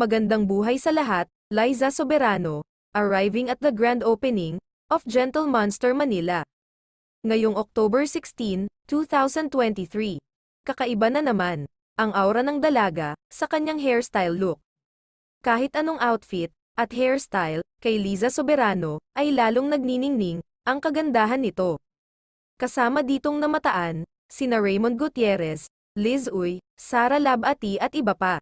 magandang buhay sa lahat, Liza Soberano, arriving at the grand opening of Gentle Monster Manila. Ngayong October 16, 2023. Kakaiba na naman ang aura ng dalaga sa kanyang hairstyle look. Kahit anong outfit at hairstyle kay Liza Soberano ay lalong nagniningning ang kagandahan nito. Kasama ditong namataan sina Raymond Gutierrez, Liz Uy, Sara Labati at iba pa.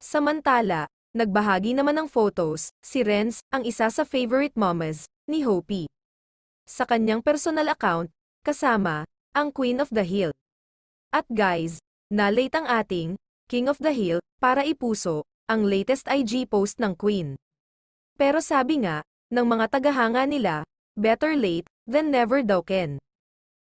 Samantala, nagbahagi naman ng photos, si Renz, ang isa sa favorite mamas, ni Hopi. Sa kanyang personal account, kasama, ang Queen of the Hill. At guys, nalate ang ating, King of the Hill, para ipuso, ang latest IG post ng Queen. Pero sabi nga, ng mga tagahanga nila, better late, than never daw Ken.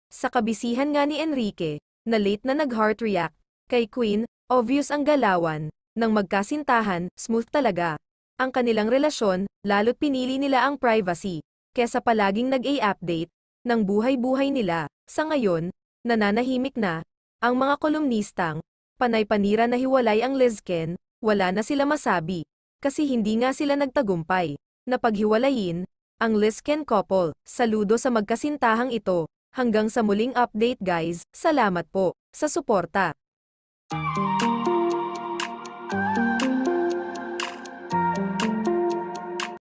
Sa kabisihan nga ni Enrique, na late na nag-heart react, kay Queen, obvious ang galawan, nang magkasintahan, smooth talaga. Ang kanilang relasyon, lalo't pinili nila ang privacy, kesa palaging nag-a-update, ng buhay-buhay nila. Sa ngayon, nananahimik na, ang mga kolumnistang, panay-panira na hiwalay ang lesken, wala na sila masabi, kasi hindi nga sila nagtagumpay. na paghiwalayin, ang lesken couple, saludo sa magkasintahang ito. Hanggang sa muling update guys, salamat po sa suporta.